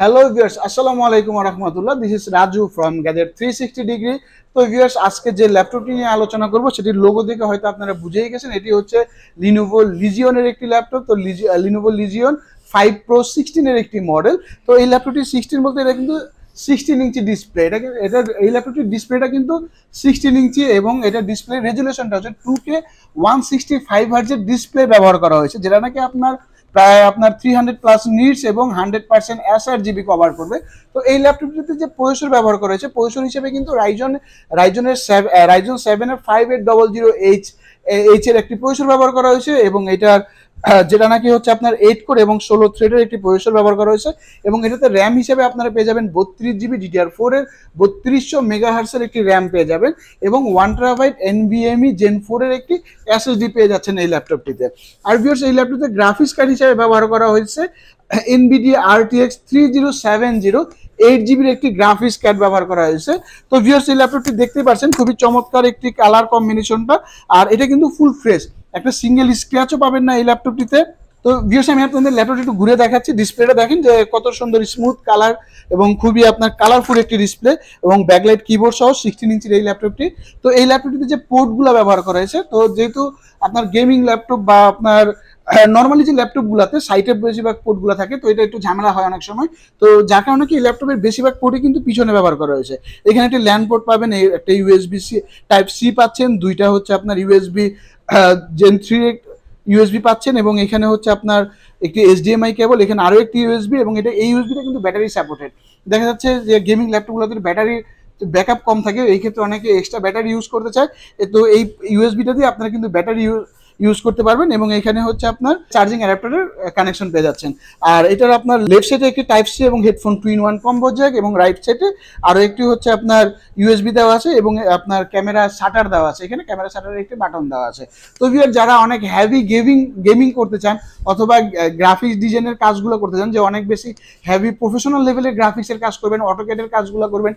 hello viewers আসসালামু আলাইকুম রহমতুল্লাহ দিস ইজ রাজু ফ্রম গ্যাদের থ্রি সিক্সটি ডিগ্রি তো ভিউয়ার্স আজকে যে ল্যাপটপটি নিয়ে আলোচনা করবো সেটির লোগো দেখে হয়তো আপনারা বুঝেই গেছেন এটি হচ্ছে লিনোভো লিজিওনের একটি ল্যাপটপ তো লিনোভো লিজিওন ফাইভ প্রো সিক্সটিনের একটি মডেল তো এই ল্যাপটপটি সিক্সটিন বলতে এটা কিন্তু সিক্সটিন ইঞ্চি ডিসপ্লে এটা এটা এই ল্যাপটপটির ডিসপ্লেটা কিন্তু সিক্সটিন ইঞ্চি এবং এটা ডিসপ্লে রেজুলেশনটা হচ্ছে two K one sixty five হার্জের ডিসপ্লে ব্যবহার করা হয়েছে যেটা নাকি আপনার প্রায় আপনার থ্রি হান্ড্রেড প্লাস নিডস এবং hundred percent sRGB cover করবে তো এই ল্যাপটপটিতে যে পয়সর ব্যবহার করেছে প্রসেসর হিসেবে কিন্তু রাইজন রাইজনের রাইজন সেভেনের five eight double zero H H এর একটি প্রসেসর ব্যবহার করা হয়েছে এবং এটার যেটা নাকি হচ্ছে আপনার এইট কোর এবং ষোলো থ্রেডের একটি প্রসেসর ব্যবহার করা হয়েছে এবং এটাতে র্যাম হিসেবে আপনারা পেয়ে যাবেন বত্রিশ জিবি ডিডিআর ফোরের বত্রিশশো মেগাহার্সের একটি র্যাম পেয়ে যাবেন এবং ওয়ান ট্রাভাইট এনবিএমই জেন ফোরের একটি এসএসডি পেয়ে যাচ্ছেন এই ল্যাপটপটিতে আর ভিওর্স এই ল্যাপটপটিতে গ্রাফিক্স কার্ড হিসেবে ব্যবহার করা হয়েছে Nvidia X three zero seven zero eight জিবির একটি গ্রাফিক্স ক্যাড ব্যবহার করা হয়েছে তো ভিওর্স এই ল্যাপটপটি দেখতে পাচ্ছেন খুবই চমৎকার একটি কালার কম্বিনেশনটা আর এটা কিন্তু ফুল ফ্রেশ একটা সিঙ্গেল স্ক্র্যাচও পাবেন না এই ল্যাপটপটিতে তো ভিউস আমি আপনাদের ল্যাপটপটি একটু ঘুরে দেখাচ্ছি ডিসপ্লেটা দেখেন যে কত সুন্দর স্মুথ কালার এবং খুবই আপনার কালারফুল একটি ডিসপ্লে এবং ব্যাকলাইট কিবোর্ড সহ সিক্সটিন ইঞ্চির এই ল্যাপটপটি তো এই ল্যাপটপটিতে যে পোর্টগুলো ব্যবহার করা হয়েছে তো যেহেতু আপনার গেমিং ল্যাপটপ বা আপনার নর্মালি হ্যাঁ, যে ল্যাপটপগুলোতে সাইটে বেশিরভাগ পোর্টগুলো থাকে তো এটা একটু ঝামেলা হয় অনেক সময় তো যার কারণে কি ল্যাপটপের বেশিরভাগ পোর্টই কিন্তু পিছনে ব্যবহার করা হয়েছে এখানে একটা ল্যান্ড পোর্ট পাবেন একটা ইউএসবি সি টাইপ সি পাচ্ছেন দুইটা হচ্ছে আপনার ইউএসবি জেন থ্রি ইউএসবি পাচ্ছেন এবং এখানে হচ্ছে আপনার একটি এসডিএমআই কেবল এখানে আরও একটি ইউএসবি এবং এটা এই ইউএসবিটা কিন্তু ব্যাটারি সাপোর্টেড দেখা যাচ্ছে যে গেমিং ল্যাপটপগুলোতে ব্যাটারি ব্যাকআপ কম থাকে এই ক্ষেত্রে অনেকে এক্সট্রা ব্যাটারি ইউজ করতে চায় তো এই ইউএসবিটা দিয়ে আপনারা কিন্তু ব্যাটারি ইউজ করতে পারবেন এবং এখানে হচ্ছে আপনার চার্জিং অ্যাডাপ্টারের কানেকশন পেয়ে যাচ্ছেন আর এটার আপনার লেফট সাইডে একটি টাইপ সি এবং headphone two in one combo jack এবং রাইট সাইডে আরও একটি হচ্ছে আপনার ইউএসবি দেওয়া আছে এবং আপনার ক্যামেরা শাটার দেওয়া আছে এখানে ক্যামেরা শাটারের একটি বাটন দেওয়া আছে তো ভিউয়ার যারা অনেক হ্যাভি গেমিং গেমিং করতে চান অথবা গ্রাফিক্স ডিজাইনের কাজগুলো করতে চান যে অনেক বেশি হ্যাভি প্রফেশনাল লেভেলের গ্রাফিক্সের কাজ করবেন অটোকেটের কাজগুলো করবেন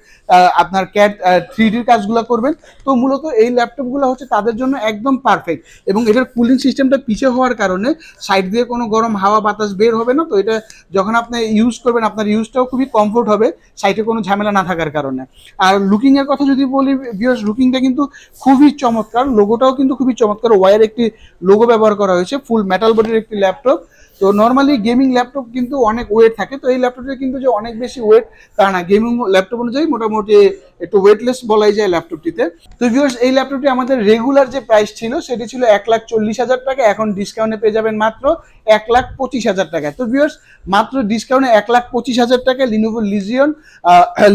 আপনার ক্যাট থ্রি কাজগুলো করবেন তো মূলত এই ল্যাপটপগুলো হচ্ছে তাদের জন্য একদম পারফেক্ট এবং এটার কুলিং সিস্টেমটা পিছে হওয়ার কারণে সাইড দিয়ে কোনো গরম হাওয়া বাতাস বের হবে না তো এটা যখন আপনি ইউজ করবেন আপনার ইউজটাও খুবই কমফোর্ট হবে সাইডে কোনো ঝামেলা না থাকার কারণে আর লুকিংয়ের কথা যদি বলি বিয়স লুকিংটা কিন্তু খুবই চমৎকার লোগোটাও কিন্তু খুবই চমৎকার ওয়ার একটি লোগো ব্যবহার করা হয়েছে ফুল মেটাল বডির একটি ল্যাপটপ তো নর্মালি গেমিং ল্যাপটপ কিন্তু অনেক ওয়েট থাকে তো এই ল্যাপটপটা কিন্তু যে অনেক বেশি ওয়েট তা না গেমিং ল্যাপটপ অনুযায়ী মোটামুটি একটু ওয়েটলেস বলাই যায় ল্যাপটপটিতে তো ভিউয়ার্স এই ল্যাপটপটি আমাদের রেগুলার যে প্রাইস ছিল সেটি ছিল এক লাখ চল্লিশ হাজার টাকা এখন ডিসকাউন্টে পেয়ে যাবেন মাত্র এক লাখ পঁচিশ হাজার টাকায় তো ভিউর্স মাত্র ডিসকাউন্টে এক লাখ পঁচিশ হাজার টাকায় লিনোভো লিজিয়ন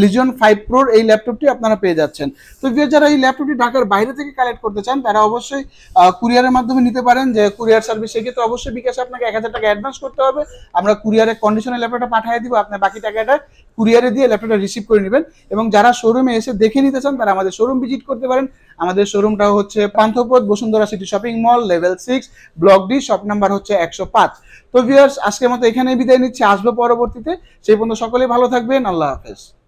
লিজিয়ন ফাইভ প্রোর এই ল্যাপটপটি আপনারা পেয়ে যাচ্ছেন তো ভিউয়ার যারা এই ল্যাপটপটি ঢাকার বাইরে থেকে কালেক্ট করতে চান তারা অবশ্যই কুরিয়ারের মাধ্যমে নিতে পারেন যে কুরিয়ার সার্ভিস সেক্ষেত্রে অবশ্যই বিকাশে আপনাকে এক হাজার টাকা অ্যাডভান্স করতে হবে আমরা কুরিয়ারের কন্ডিশনে ল্যাপটপটা পাঠিয়ে দিব আপনার বাকি টাকাটা কুরিয়ারে দিয়ে ল্যাপটপটা রিসিভ করে নেবেন এবং যারা শোরুমে এসে দেখে নিতে চান তারা আমাদের শোরুম ভিজিট করতে পারেন আমাদের শোরুমটা হচ্ছে Panthapath Bashundhara city shopping mall level six block D shop number হচ্ছে একশো পাঁচ তো ভিউর্স আজকের মতো এখানেই বিদায় নিচ্ছে আসবো পরবর্তীতে সেই পর্যন্ত সকলেই ভালো থাকবেন আল্লাহ হাফেজ